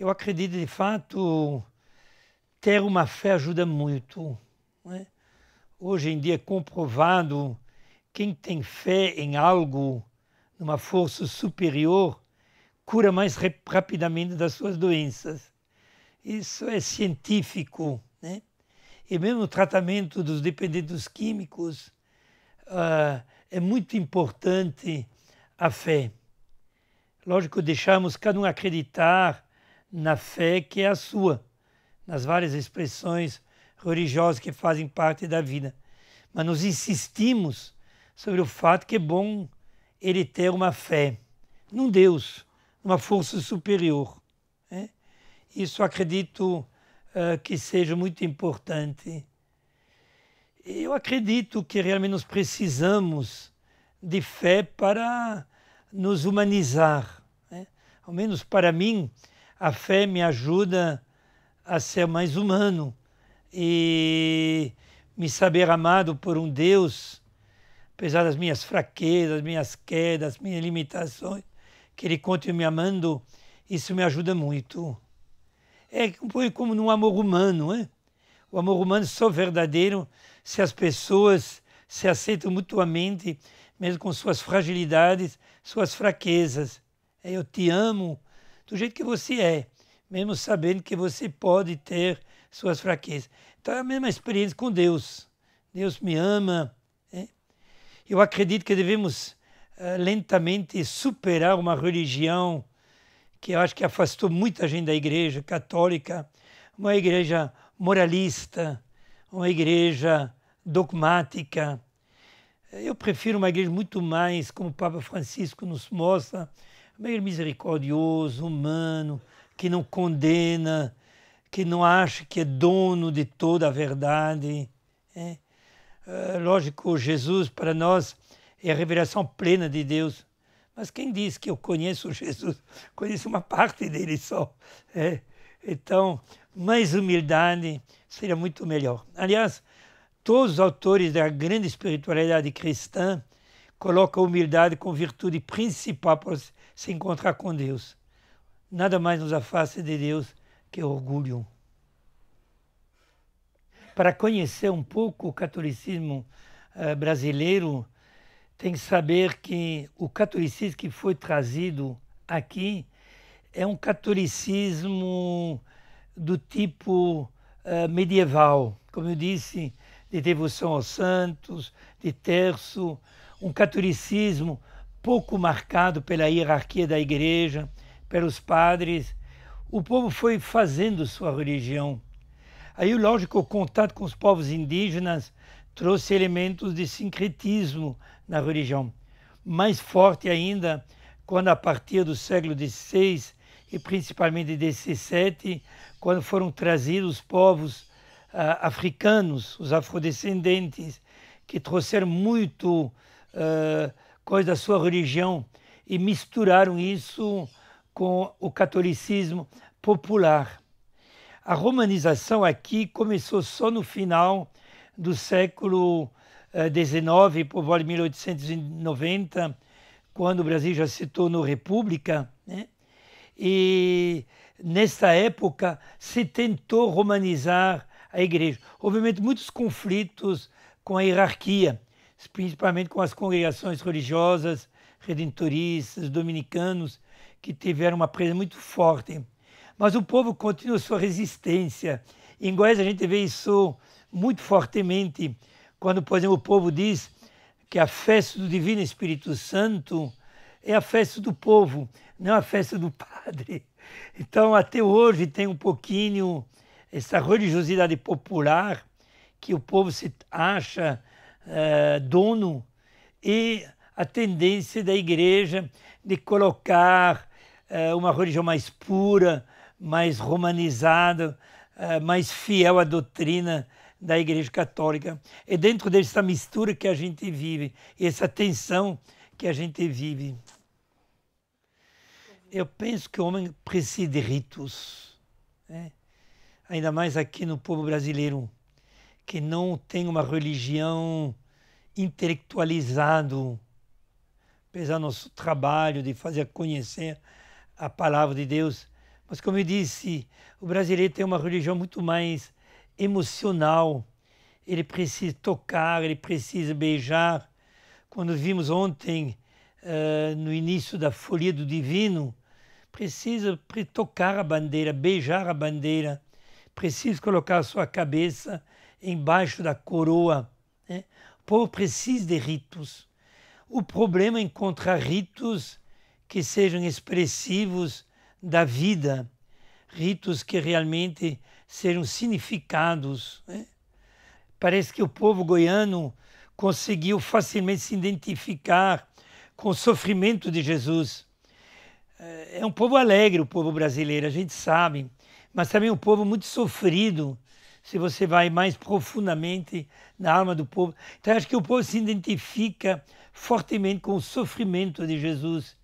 Eu acredito, de fato, ter uma fé ajuda muito. Né? Hoje em dia é comprovado quem tem fé em algo, numa força superior, cura mais rapidamente das suas doenças. Isso é científico. Né? E mesmo o tratamento dos dependentes químicos uh, é muito importante a fé. Lógico, deixamos cada um acreditar na fé que é a sua, nas várias expressões religiosas que fazem parte da vida. Mas nos insistimos sobre o fato que é bom ele ter uma fé num Deus, numa força superior. Né? Isso acredito uh, que seja muito importante. Eu acredito que realmente nós precisamos de fé para nos humanizar. Né? Ao menos para mim, a fé me ajuda a ser mais humano e me saber amado por um Deus, apesar das minhas fraquezas, minhas quedas, minhas limitações, que Ele continue me amando, isso me ajuda muito. É um pouco como no amor humano, hein? O amor humano só verdadeiro se as pessoas se aceitam mutuamente, mesmo com suas fragilidades, suas fraquezas. É, eu te amo, do jeito que você é, mesmo sabendo que você pode ter suas fraquezas. Então é a mesma experiência com Deus. Deus me ama. Né? Eu acredito que devemos uh, lentamente superar uma religião que eu acho que afastou muita gente da igreja católica, uma igreja moralista, uma igreja dogmática. Eu prefiro uma igreja muito mais, como o Papa Francisco nos mostra, meio misericordioso, humano, que não condena, que não acha que é dono de toda a verdade. É. Ah, lógico, Jesus para nós é a revelação plena de Deus. Mas quem diz que eu conheço Jesus? Conheço uma parte dele só. É. Então, mais humildade seria muito melhor. Aliás, todos os autores da grande espiritualidade cristã colocam a humildade como virtude principal para se encontrar com Deus. Nada mais nos afasta de Deus que orgulho. Para conhecer um pouco o catolicismo eh, brasileiro, tem que saber que o catolicismo que foi trazido aqui é um catolicismo do tipo eh, medieval, como eu disse, de devoção aos santos, de terço, um catolicismo pouco marcado pela hierarquia da igreja, pelos padres. O povo foi fazendo sua religião. Aí, lógico, o contato com os povos indígenas trouxe elementos de sincretismo na religião. Mais forte ainda, quando a partir do século XVI e principalmente XVII, quando foram trazidos os povos uh, africanos, os afrodescendentes, que trouxeram muito uh, coisa da sua religião e misturaram isso com o catolicismo popular. A romanização aqui começou só no final do século XIX, eh, por volta de 1890, quando o Brasil já se tornou república, né? e nesta época se tentou romanizar a igreja. Houve muitos conflitos com a hierarquia principalmente com as congregações religiosas, redentoristas, dominicanos, que tiveram uma presa muito forte. Mas o povo continua sua resistência. Em Goiás a gente vê isso muito fortemente, quando, por exemplo, o povo diz que a festa do Divino Espírito Santo é a festa do povo, não a festa do padre. Então, até hoje tem um pouquinho essa religiosidade popular que o povo se acha uh, dono e a tendência da igreja de colocar uh, uma religião mais pura, mais romanizada, uh, mais fiel à doutrina da Igreja Católica. É dentro dessa mistura que a gente vive, essa tensão que a gente vive. Eu penso que o homem precisa de ritos, né? ainda mais aqui no povo brasileiro que não tem uma religião intelectualizado, apesar do nosso trabalho de fazer conhecer a palavra de Deus. Mas, como eu disse, o brasileiro tem uma religião muito mais emocional. Ele precisa tocar, ele precisa beijar. Quando vimos ontem, uh, no início da Folia do Divino, precisa tocar a bandeira, beijar a bandeira precisa colocar a sua cabeça embaixo da coroa. Né? O povo precisa de ritos. O problema é encontrar ritos que sejam expressivos da vida, ritos que realmente sejam significados. Né? Parece que o povo goiano conseguiu facilmente se identificar com o sofrimento de Jesus. É, é um povo alegre, o povo brasileiro, a gente sabe mas também um povo muito sofrido, se você vai mais profundamente na alma do povo. Então, acho que o povo se identifica fortemente com o sofrimento de Jesus.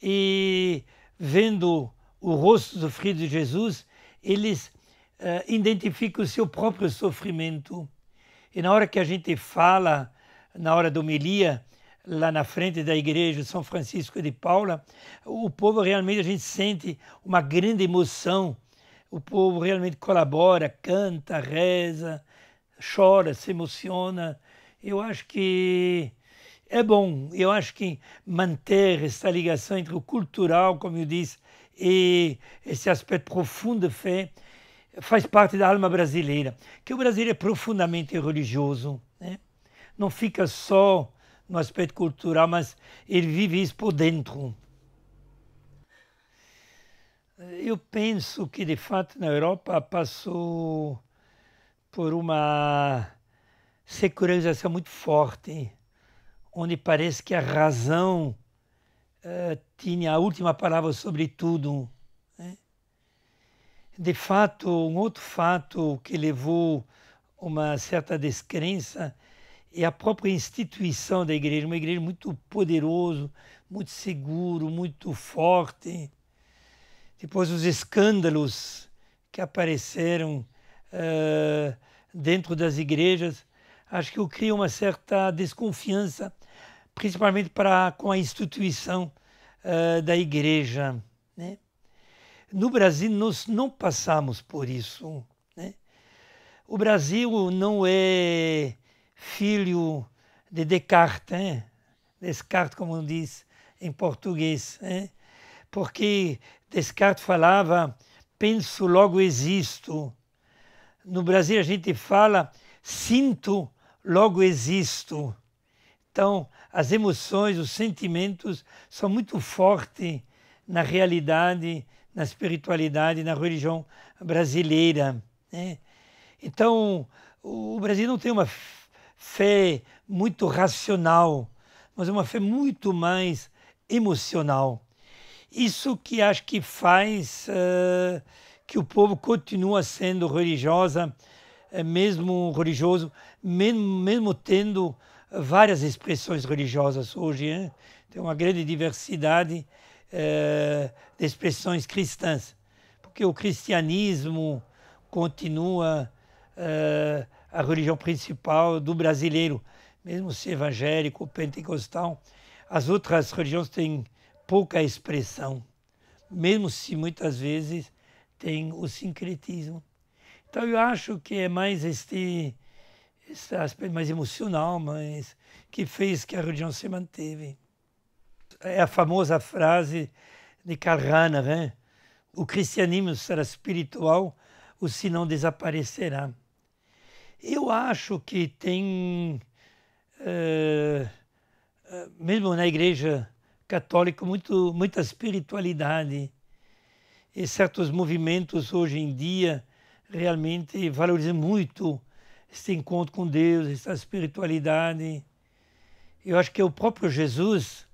E vendo o rosto sofrido de Jesus, eles uh, identificam o seu próprio sofrimento. E na hora que a gente fala, na hora da homilia, lá na frente da igreja São Francisco de Paula, o povo realmente a gente sente uma grande emoção o povo realmente colabora, canta, reza, chora, se emociona. Eu acho que é bom, eu acho que manter essa ligação entre o cultural, como eu disse, e esse aspecto profundo de fé faz parte da alma brasileira, que o Brasil é profundamente religioso, né? não fica só no aspecto cultural, mas ele vive isso por dentro. Eu penso que, de fato, na Europa passou por uma secularização muito forte, onde parece que a razão uh, tinha a última palavra sobre tudo. Né? De fato, um outro fato que levou uma certa descrença é a própria instituição da igreja, uma igreja muito poderosa, muito seguro, muito forte depois os escândalos que apareceram uh, dentro das igrejas, acho que eu crio uma certa desconfiança, principalmente para com a instituição uh, da igreja. Né? No Brasil, nós não passamos por isso. Né? O Brasil não é filho de Descartes, hein? Né? Descartes, como diz em português. Hein? Né? porque Descartes falava penso, logo existo. No Brasil a gente fala sinto, logo existo. Então, as emoções, os sentimentos são muito fortes na realidade, na espiritualidade, na religião brasileira. Né? Então, o Brasil não tem uma fé muito racional, mas uma fé muito mais emocional. Isso que acho que faz uh, que o povo continua sendo religiosa, eh, mesmo religioso, mesmo, mesmo tendo várias expressões religiosas hoje. Hein? Né? Tem uma grande diversidade uh, de expressões cristãs, porque o cristianismo continua uh, a religião principal do brasileiro, mesmo se evangélico, pentecostal. As outras religiões têm pouca expressão, mesmo se muitas vezes tem o sincretismo. Então eu acho que é mais este, este aspecto mais emocional, mas que fez que a religião se manteve. É a famosa frase de Carrana, né? o cristianismo será espiritual, o sinão desaparecerá. Eu acho que tem, uh, mesmo na igreja católico, muito, muita espiritualidade. E certos movimentos hoje em dia realmente valorizam muito este encontro com Deus, essa espiritualidade. Eu acho que o próprio Jesus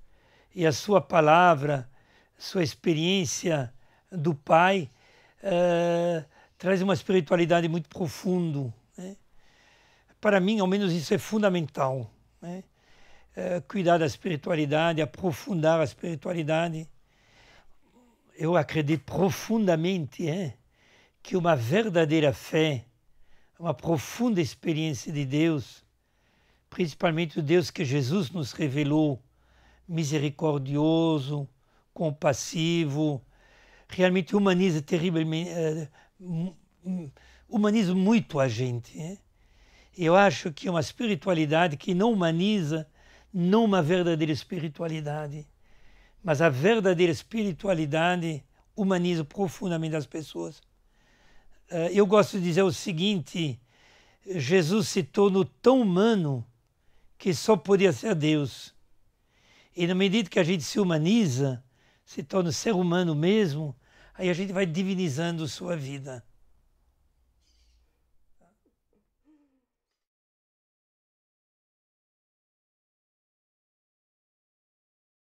e a sua palavra, sua experiência do Pai, uh, traz uma espiritualidade muito profunda. Né? Para mim, ao menos, isso é fundamental. Né? É, cuidar da espiritualidade, aprofundar a espiritualidade. Eu acredito profundamente hein, que uma verdadeira fé, uma profunda experiência de Deus, principalmente o Deus que Jesus nos revelou, misericordioso, compassivo, realmente humaniza terrivelmente, é, humaniza muito a gente. Hein? Eu acho que é uma espiritualidade que não humaniza numa verdadeira espiritualidade. Mas a verdadeira espiritualidade humaniza profundamente as pessoas. Eh, eu gosto de dizer o seguinte: Jesus se tornou tão humano que só podia ser Deus. E na medida que a gente se humaniza, se torna ser humano mesmo, aí a gente vai divinizando sua vida.